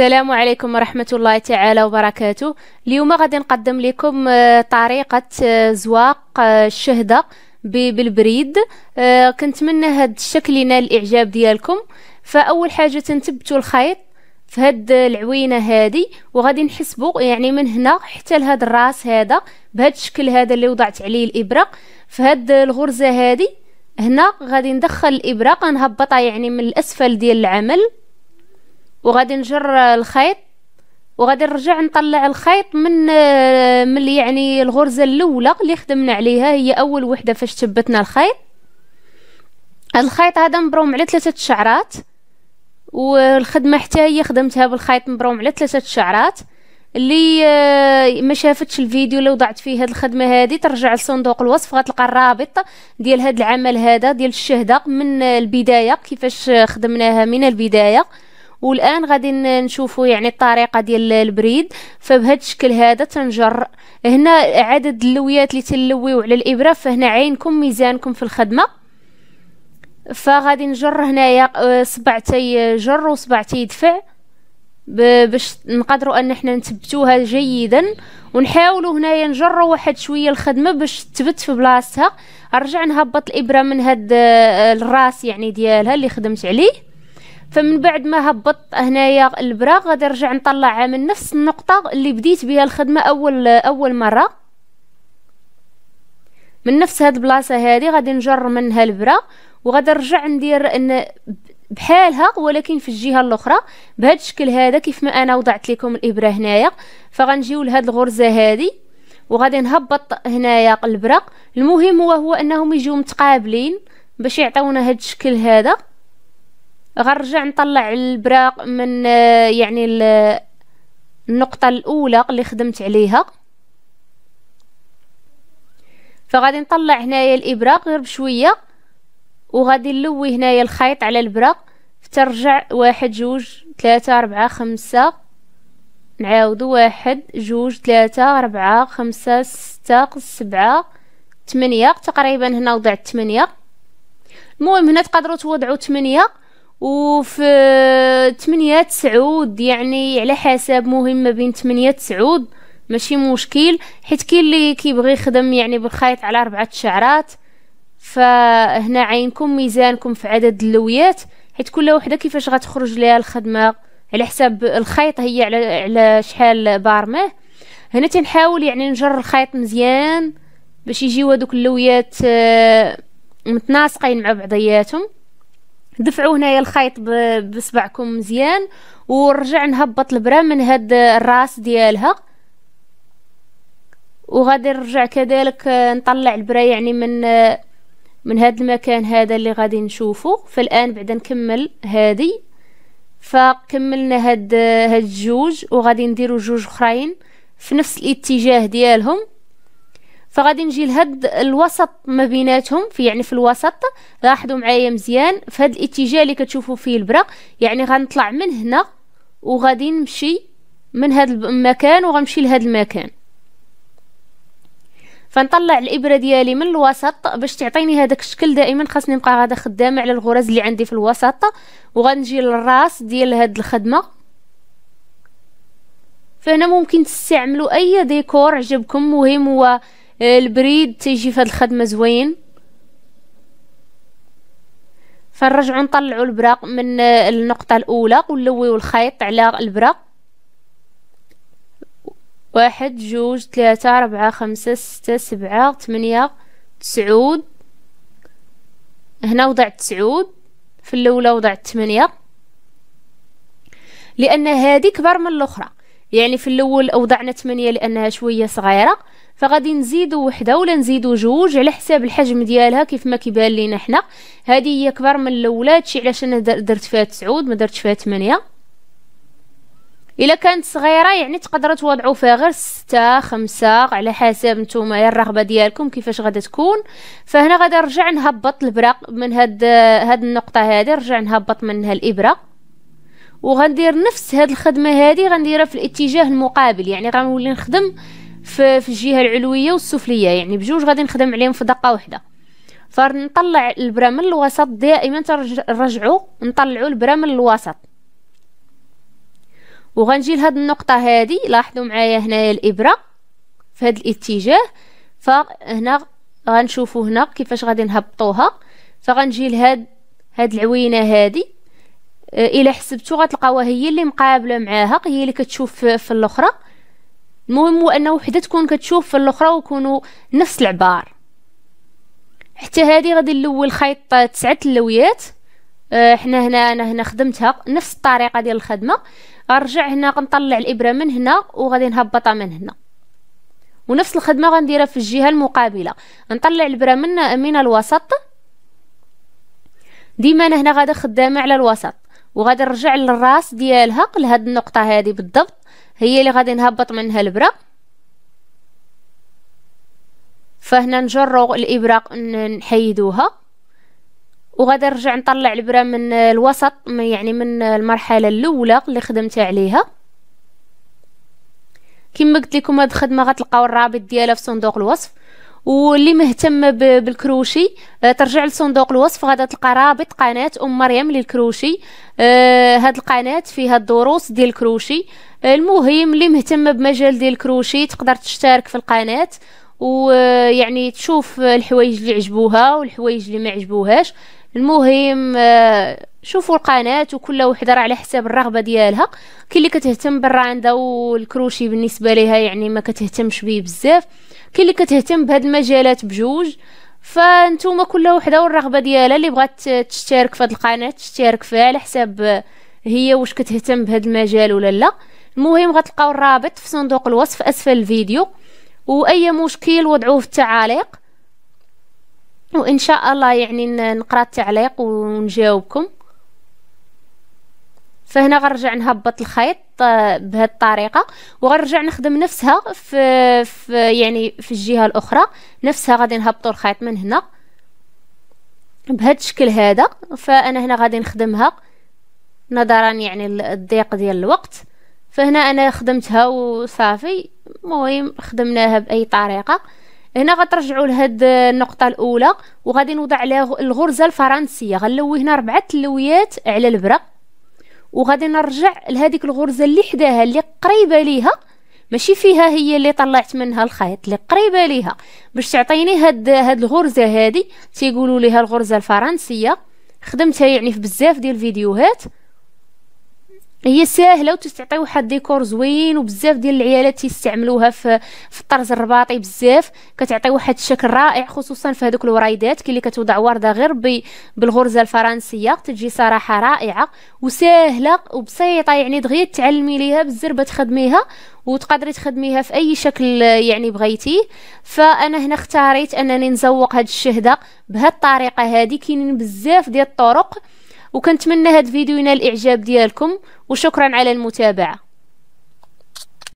السلام عليكم ورحمة الله تعالى وبركاته اليوم غادي نقدم لكم آه، طريقة آه، زواق آه، الشهدة بالبريد كنتمنى هاد الشكل ينال الاعجاب ديالكم فاول حاجة تنتبتوا الخيط في هاد العوينة هادي وغادي نحسبوا يعني من هنا حتى لهاد الراس هذا بهاد الشكل هذا اللي وضعت عليه الابرة في هاد الغرزة هادي هنا غادي ندخل الابرة غنهبطها يعني من الاسفل ديال العمل وغادي نجر الخيط وغادي نرجع نطلع الخيط من آه، من يعني الغرزه الاولى اللي خدمنا عليها هي اول وحده فاش ثبتنا الخيط الخيط هذا مبروم على ثلاثه شعرات والخدمه حتى هي خدمتها بالخيط مبروم على ثلاثه شعرات اللي آه، ما شافتش الفيديو اللي وضعت فيه هاد الخدمه هذه ترجع لصندوق الوصف غتلقى الرابط ديال هاد العمل هذا ديال الشهده من البدايه كيفاش خدمناها من البدايه والان غادي نشوفوا يعني الطريقه ديال البريد فبهذا الشكل هذا تنجر هنا عدد اللويات اللي تلويو على الابره فهنا عينكم ميزانكم في الخدمه فغادي نجر هنايا آه، صبعتي جر وصبعتي دفع باش نقدروا ان احنا نثبتوها جيدا ونحاولوا هنايا نجروا واحد شويه الخدمه باش تثبت في بلاصتها نرجع نهبط الابره من هاد آه، الراس يعني ديالها اللي خدمت عليه فمن بعد ما هبط هنايا البراغ غادي نرجع نطلعها من نفس النقطه اللي بديت بها الخدمه اول اول مره من نفس هاد البلاصه هذه غادي نجر منها البرا وغادي نرجع ندير ان بحالها ولكن في الجهه الاخرى بهذا الشكل هذا كيف ما انا وضعت لكم الابره هنايا فغنجيو لهاد الغرزه هذه وغادي نهبط هنايا البرا المهم هو هو انهم يجيو متقابلين باش يعطيونا هاد الشكل هذا غنرجع نطلع البراق من آه، يعني النقطة الأولى اللي خدمت عليها فغادي نطلع هنايا الإبراق غير بشوية وغادي نلوي هنايا الخيط على البراق ترجع واحد جوج ثلاثة أربعة خمسة نعاودو واحد جوج ثلاثة أربعة خمسة ستة سبعة تمنية تقريبا هنا وضعت تمنية المهم هنا تقدروا توضعوا تمنية وفي تمنية تسعود يعني على حسب مهمة بين تمنية تسعود ماشي مشكل حيت كاين اللي كيبغي يخدم يعني بالخيط على ربعة شعرات فهنا عينكم ميزانكم في عدد اللويات حيت كل وحده كيفاش غتخرج ليها الخدمه على حساب الخيط هي على على شحال بارمه هنا تنحاول يعني نجر الخيط مزيان باش يجيو هذوك اللويات آه، متناسقين مع بعضياتهم دفعوا هنايا الخيط بصبعكم مزيان ورجع نهبط البرا من هاد الراس ديالها وغادي نرجع كذلك آه، نطلع البرا يعني من آه، من هاد المكان هذا اللي غادي نشوفو فالان بعدا نكمل هادي فكملنا هاد آه، هاد الجوج وغادي نديرو جوج اخرين في نفس الاتجاه ديالهم فغادي نجي لهاد الوسط ما بيناتهم في يعني في الوسط لاحظوا معايا مزيان في هاد الاتجاه اللي كتشوفوا فيه البرا يعني غنطلع من هنا وغادي نمشي من هاد المكان وغنمشي لهاد المكان فنطلع الابره ديالي من الوسط باش تعطيني هذاك الشكل دائما خاصني نبقى غادا خدامه على الغرز اللي عندي في الوسط وغنجي للراس ديال هاد الخدمه فهنا ممكن تستعملوا اي ديكور عجبكم مهم هو البريد تيجي في هاد الخدمه زوين فنرجعو نطلعو البراق من آه، النقطه الاولى ونلويو الخيط على البراق واحد جوج ثلاثة ربعة خمسة ستة سبعة ثمانية تسعود هنا وضعت تسعود في الاولى وضعت ثمانية لان هذه كبر من الاخرى يعني في الاول اوضعنا 8 لانها شويه صغيره فغادي نزيدو وحده ولا نزيدو جوج على حساب الحجم ديالها كيف ما كيبان لينا حنا هذه هي كبر من الاولى هادشي علاش انا درت فيها 9 ما درتش فيها 8 الا كانت صغيره يعني تقدروا توضعوا فيها غير ستة خمسة على حسب نتوما الرغبه ديالكم كيفاش غادا تكون فهنا غادي نرجع نهبط البراق من هاد هاد النقطه هذه نرجع نهبط منها الابره وغندير نفس هاد الخدمه هادي غنديرها في الاتجاه المقابل يعني غنولي نخدم في, في الجهه العلويه والسفليه يعني بجوج غادي نخدم عليهم في دقه واحده فنطلع البرا من الوسط دائما نرجعو نطلعو البرا من الوسط وغنجي لهاد النقطه هادي لاحظوا معايا هنايا الابره في هاد الاتجاه فهنا غنشوفوا هنا كيفاش غادي نهبطوها فغنجي لهاد هاد العوينه هادي إيه، الا حسبتو غتلقاوها هي اللي مقابله معاها هي اللي كتشوف في الاخرى المهم هو انه وحده تكون كتشوف في الاخرى ويكونوا نفس العبار حتى هذه غادي نلوي خيط تسعه اللويات احنا آه، حنا هنا انا هنا خدمتها نفس الطريقه ديال الخدمه غنرجع هنا غنطلع الابره من هنا وغادي نهبطها من هنا ونفس الخدمه غنديرها في الجهه المقابله نطلع الابره من من الوسط ديما انا هنا غادا خدامه على الوسط وغادي نرجع للراس ديالها لهاد النقطه هذه بالضبط هي اللي غادي نهبط منها الابره فهنا نجرو الابره نحيدوها وغادي نرجع نطلع الابره من الوسط يعني من المرحله الاولى اللي خدمت عليها كما قلت لكم هاد الخدمه غتلقاو الرابط ديالها في صندوق الوصف واللي مهتم بالكروشي آه، ترجع لصندوق الوصف غادا تلقى رابط قناه ام مريم للكروشي آه، هاد القناه فيها الدروس ديال الكروشي آه، المهم اللي مهتم بمجال ديال الكروشي تقدر تشترك في القناه ويعني تشوف الحوايج اللي عجبوها والحوايج اللي ما عجبوهاش المهم شوفوا القناة وكل وحدة راه على حساب الرغبة ديالها كي اللي كتهتم بالراندا والكروشي بالنسبة ليها يعني ما كتهتمش بيه بزاف كاين اللي كتهتم بهاد المجالات بجوج فانتوما كل وحده والرغبه ديالها اللي بغات تشترك في هاد القناه تشترك فيها على حساب هي واش كتهتم بهاد المجال ولا لا المهم غتلقاو الرابط في صندوق الوصف اسفل الفيديو واي مشكل وضعوه في التعاليق وان شاء الله يعني نقرا التعليق ونجاوبكم فهنا غنرجع نهبط الخيط آه، بهذه الطريقه وغنرجع نخدم نفسها في, في يعني في الجهه الاخرى نفسها غادي نهبطوا الخيط من هنا بهذا الشكل هذا فانا هنا غادي نخدمها نظرا يعني الضيق ديال الوقت فهنا انا خدمتها وصافي المهم خدمناها باي طريقه هنا غترجعوا لهاد النقطه الاولى وغادي نوضع عليها الغرزه الفرنسيه غنلوي هنا ربعه اللويات على البرق وغادي نرجع لهذيك الغرزه اللي حداها اللي قريبه ليها ماشي فيها هي اللي طلعت منها الخيط اللي قريبه ليها باش تعطيني هاد هاد الغرزه هادي تيقولوا ليها الغرزه الفرنسيه خدمتها يعني في بزاف ديال الفيديوهات هي ساهله وتستعطي واحد ديكور زوين وبزاف ديال العيالات تيستعملوها في في الطرز الرباطي بزاف كتعطي واحد الشكل رائع خصوصا في هذوك الورايدات كي اللي كتوضع ورده غير بالغرزه الفرنسيه تجي صراحه رائعه وساهله وبسيطه يعني دغيا تعلمي ليها بالزربه تخدميها وتقدري تخدميها في اي شكل يعني بغيتيه فانا هنا اختاريت انني نزوق هاد الشهده بهاد الطريقه هادي كاينين بزاف ديال الطرق وكنتمنى هذا الفيديو ينال الاعجاب ديالكم وشكرا على المتابعه